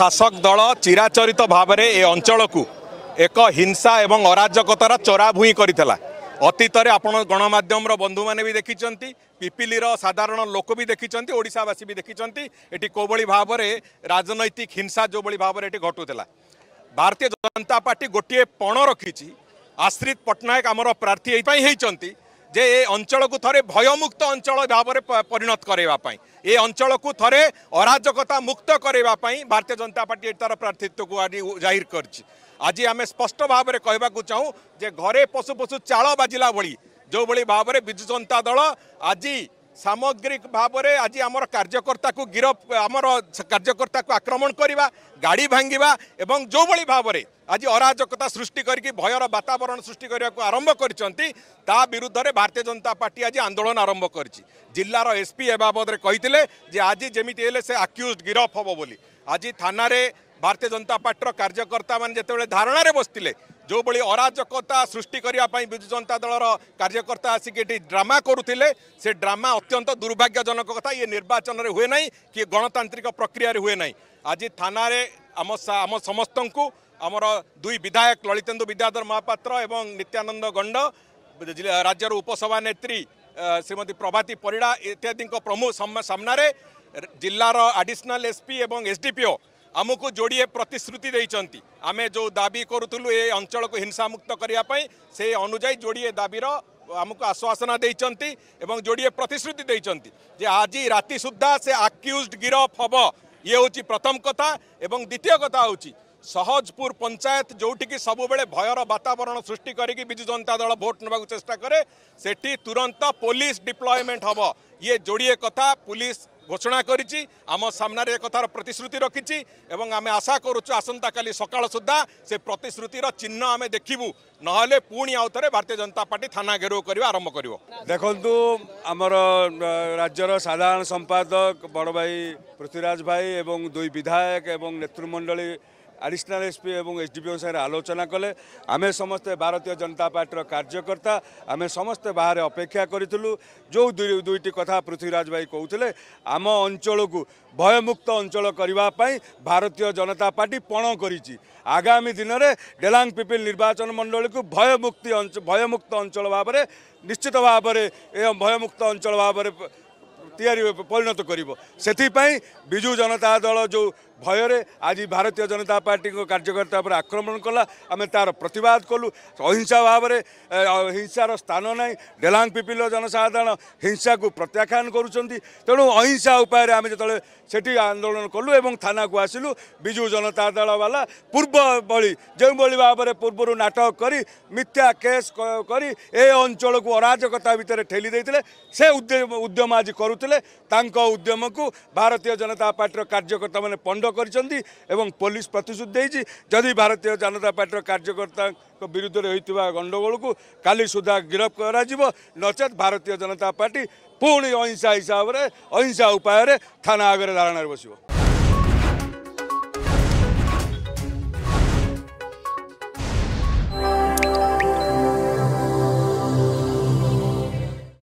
ଶାସକ ଦଳ ଚିରାଚରିତ ଭାବରେ ଏ ଅଞ୍ଚଳକୁ ଏକ ହିଂସା ଏବଂ ଅରାଜକତାର ଚରାଭୂଇଁ କରିଥିଲା ଅତୀତରେ ଆପଣ ଗଣମାଧ୍ୟମର ବନ୍ଧୁମାନେ ବି ଦେଖିଛନ୍ତି ପିପିଲିର ସାଧାରଣ ଲୋକ ବି ଦେଖିଛନ୍ତି ଓଡ଼ିଶାବାସୀ ବି ଦେଖିଛନ୍ତି ଏଠି କେଉଁଭଳି ଭାବରେ ରାଜନୈତିକ ହିଂସା ଯେଉଁଭଳି ଭାବରେ ଏଠି ଘଟୁଥିଲା ଭାରତୀୟ ଜନତା ପାର୍ଟି ଗୋଟିଏ ପଣ ରଖିଛି ଆଶ୍ରିତ ପଟ୍ଟନାୟକ ଆମର ପ୍ରାର୍ଥୀ ଏଇ ପାଇଁ ହେଇଛନ୍ତି ଯେ ଏ ଅଞ୍ଚଳକୁ ଥରେ ଭୟମୁକ୍ତ ଅଞ୍ଚଳ ଭାବରେ ପରିଣତ କରାଇବା ପାଇଁ ଏ ଅଞ୍ଚଳକୁ ଥରେ ଅରାଜକତା ମୁକ୍ତ କରାଇବା ପାଇଁ ଭାରତୀୟ ଜନତା ପାର୍ଟି ତା'ର ପ୍ରାର୍ଥୀତ୍ୱକୁ ଆଜି ଜାହିର କରିଛି ଆଜି ଆମେ ସ୍ପଷ୍ଟ ଭାବରେ କହିବାକୁ ଚାହୁଁ ଯେ ଘରେ ପଶୁ ପଶୁ ଚାଳ ବାଜିଲା ଭଳି ଯେଉଁଭଳି ଭାବରେ ବିଜୁ ଜନତା ଦଳ ଆଜି ସାମଗ୍ରିକ ଭାବରେ ଆଜି ଆମର କାର୍ଯ୍ୟକର୍ତ୍ତାକୁ ଗିରଫ ଆମର କାର୍ଯ୍ୟକର୍ତ୍ତାକୁ ଆକ୍ରମଣ କରିବା ଗାଡ଼ି ଭାଙ୍ଗିବା ଏବଂ ଯେଉଁଭଳି ଭାବରେ ଆଜି ଅରାଜକତା ସୃଷ୍ଟି କରିକି ଭୟର ବାତାବରଣ ସୃଷ୍ଟି କରିବାକୁ ଆରମ୍ଭ କରିଛନ୍ତି ତା ବିରୁଦ୍ଧରେ ଭାରତୀୟ ଜନତା ପାର୍ଟି ଆଜି ଆନ୍ଦୋଳନ ଆରମ୍ଭ କରିଛି ଜିଲ୍ଲାର ଏସ୍ପି ଏ ବାବଦରେ କହିଥିଲେ ଯେ ଆଜି ଯେମିତି ହେଲେ ସେ ଆକ୍ୟୁଜ୍ ଗିରଫ ହେବ ବୋଲି ଆଜି ଥାନାରେ ଭାରତୀୟ ଜନତା ପାର୍ଟିର କାର୍ଯ୍ୟକର୍ତ୍ତାମାନେ ଯେତେବେଳେ ଧାରଣାରେ ବସିଥିଲେ ଯେଉଁଭଳି ଅରାଜକତା ସୃଷ୍ଟି କରିବା ପାଇଁ ବିଜୁ ଜନତା ଦଳର କାର୍ଯ୍ୟକର୍ତ୍ତା ଆସିକି ଏଠି ଡ୍ରାମା କରୁଥିଲେ ସେ ଡ୍ରାମା ଅତ୍ୟନ୍ତ ଦୁର୍ଭାଗ୍ୟଜନକ କଥା ଇଏ ନିର୍ବାଚନରେ ହୁଏ ନାହିଁ କି ଗଣତାନ୍ତ୍ରିକ ପ୍ରକ୍ରିୟାରେ ହୁଏ ନାହିଁ ଆଜି ଥାନାରେ ଆମ ଆମ ସମସ୍ତଙ୍କୁ ଆମର ଦୁଇ ବିଧାୟକ ଲଳିତେନ୍ଦୁ ବିଦ୍ୟାଧର ମହାପାତ୍ର ଏବଂ ନିତ୍ୟାନନ୍ଦ ଗଣ୍ଡ ରାଜ୍ୟର ଉପସଭା ନେତ୍ରୀ ଶ୍ରୀମତୀ ପ୍ରଭାତୀ ପରିଡ଼ା ଇତ୍ୟାଦିଙ୍କ ପ୍ରମୁଖ ସାମ୍ନାରେ ଜିଲ୍ଲାର ଆଡ଼ିସନାଲ୍ ଏସ୍ପି ଏବଂ ଏସ୍ ଡି ପି ଆମକୁ ଯୋଡ଼ିଏ ପ୍ରତିଶ୍ରୁତି ଦେଇଛନ୍ତି ଆମେ ଯେଉଁ ଦାବି କରୁଥିଲୁ ଏ ଅଞ୍ଚଳକୁ ହିଂସାମୁକ୍ତ କରିବା ପାଇଁ ସେ ଅନୁଯାୟୀ ଯୋଡ଼ିଏ ଦାବିର ଆମକୁ ଆଶ୍ୱାସନା ଦେଇଛନ୍ତି ଏବଂ ଯୋଡ଼ିଏ ପ୍ରତିଶ୍ରୁତି ଦେଇଛନ୍ତି ଯେ ଆଜି ରାତି ସୁଦ୍ଧା ସେ ଆକ୍ୟୁଜ୍ ଗିରଫ ହେବ ଇଏ ହେଉଛି ପ୍ରଥମ କଥା ଏବଂ ଦ୍ୱିତୀୟ କଥା ହେଉଛି ସହଜପୁର ପଞ୍ଚାୟତ ଯେଉଁଠିକି ସବୁବେଳେ ଭୟର ବାତାବରଣ ସୃଷ୍ଟି କରିକି ବିଜୁ ଜନତା ଦଳ ଭୋଟ୍ ନେବାକୁ ଚେଷ୍ଟା କରେ ସେଠି ତୁରନ୍ତ ପୋଲିସ ଡିପ୍ଲୟମେଣ୍ଟ ହେବ ଇଏ ଯୋଡ଼ିଏ କଥା ପୋଲିସ ଘୋଷଣା କରିଛି ଆମ ସାମ୍ନାରେ ଏ କଥାର ପ୍ରତିଶ୍ରୁତି ରଖିଛି ଏବଂ ଆମେ ଆଶା କରୁଛୁ ଆସନ୍ତାକାଲି ସକାଳ ସୁଦ୍ଧା ସେ ପ୍ରତିଶ୍ରୁତିର ଚିହ୍ନ ଆମେ ଦେଖିବୁ ନହେଲେ ପୁଣି ଆଉ ଥରେ ଭାରତୀୟ ଜନତା ପାର୍ଟି ଥାନା ଘେରାଉ କରିବା ଆରମ୍ଭ କରିବ ଦେଖନ୍ତୁ ଆମର ରାଜ୍ୟର ସାଧାରଣ ସମ୍ପାଦକ ବଡ଼ ଭାଇ ପୃଥ୍ୱୀରାଜ ଭାଇ ଏବଂ ଦୁଇ ବିଧାୟକ ଏବଂ ନେତୃମଣ୍ଡଳୀ ଆଡ଼ିସନାଲ୍ ଏସ୍ପି ଏବଂ ଏସ୍ ଡି ପିଙ୍କ ସାଙ୍ଗରେ ଆଲୋଚନା କଲେ ଆମେ ସମସ୍ତେ ଭାରତୀୟ ଜନତା ପାର୍ଟିର କାର୍ଯ୍ୟକର୍ତ୍ତା ଆମେ ସମସ୍ତେ ବାହାରେ ଅପେକ୍ଷା କରିଥିଲୁ ଯେଉଁ ଦୁଇ ଦୁଇଟି କଥା ପୃଥ୍ୱୀରାଜ ଭାଇ କହୁଥିଲେ ଆମ ଅଞ୍ଚଳକୁ ଭୟମୁକ୍ତ ଅଞ୍ଚଳ କରିବା ପାଇଁ ଭାରତୀୟ ଜନତା ପାର୍ଟି ପଣ କରିଛି ଆଗାମୀ ଦିନରେ ଡେଲାଙ୍ଗ ପିପିଲ ନିର୍ବାଚନ ମଣ୍ଡଳୀକୁ ଭୟମୁକ୍ତି ଭୟମୁକ୍ତ ଅଞ୍ଚଳ ଭାବରେ ନିଶ୍ଚିତ ଭାବରେ ଏ ଭୟମୁକ୍ତ ଅଞ୍ଚଳ ଭାବରେ ତିଆରି ପରିଣତ କରିବ ସେଥିପାଇଁ ବିଜୁ ଜନତା ଦଳ ଯେଉଁ ଭୟରେ ଆଜି ଭାରତୀୟ ଜନତା ପାର୍ଟିଙ୍କ କାର୍ଯ୍ୟକର୍ତ୍ତା ଉପରେ ଆକ୍ରମଣ କଲା ଆମେ ତା'ର ପ୍ରତିବାଦ କଲୁ ଅହିଂସା ଭାବରେ ହିଂସାର ସ୍ଥାନ ନାହିଁ ଡେଲାଙ୍ଗ ପିପିଲ ଜନସାଧାରଣ ହିଂସାକୁ ପ୍ରତ୍ୟାଖ୍ୟାନ କରୁଛନ୍ତି ତେଣୁ ଅହିଂସା ଉପାୟରେ ଆମେ ଯେତେବେଳେ ସେଠି ଆନ୍ଦୋଳନ କଲୁ ଏବଂ ଥାନାକୁ ଆସିଲୁ ବିଜୁ ଜନତା ଦଳବାଲା ପୂର୍ବ ଭଳି ଯେଉଁଭଳି ଭାବରେ ପୂର୍ବରୁ ନାଟକ କରି ମିଥ୍ୟା କେସ୍ କରି ଏ ଅଞ୍ଚଳକୁ ଅରାଜକତା ଭିତରେ ଠେଲି ଦେଇଥିଲେ ସେ ଉଦ୍ୟମ ଆଜି କରୁଥିଲେ ତାଙ୍କ ଉଦ୍ୟମକୁ ଭାରତୀୟ ଜନତା ପାର୍ଟିର କାର୍ଯ୍ୟକର୍ତ୍ତାମାନେ ପଣ୍ଡ କରିଛନ୍ତି ଏବଂ ପୋଲିସ ପ୍ରତିଶ୍ରୁତି ଦେଇଛି ଯଦି ଭାରତୀୟ ଜନତା ପାର୍ଟିର କାର୍ଯ୍ୟକର୍ତ୍ତାଙ୍କ ବିରୁଦ୍ଧରେ ହୋଇଥିବା ଗଣ୍ଡଗୋଳକୁ କାଲି ସୁଦ୍ଧା ଗିରଫ କରାଯିବ ନଚେତ ଭାରତୀୟ ଜନତା ପାର୍ଟି ପୁଣି ଅହିଂସା ହିସାବରେ ଅହିଂସା ଉପାୟରେ ଥାନା ଆଗରେ ଧାରଣାରେ ବସିବ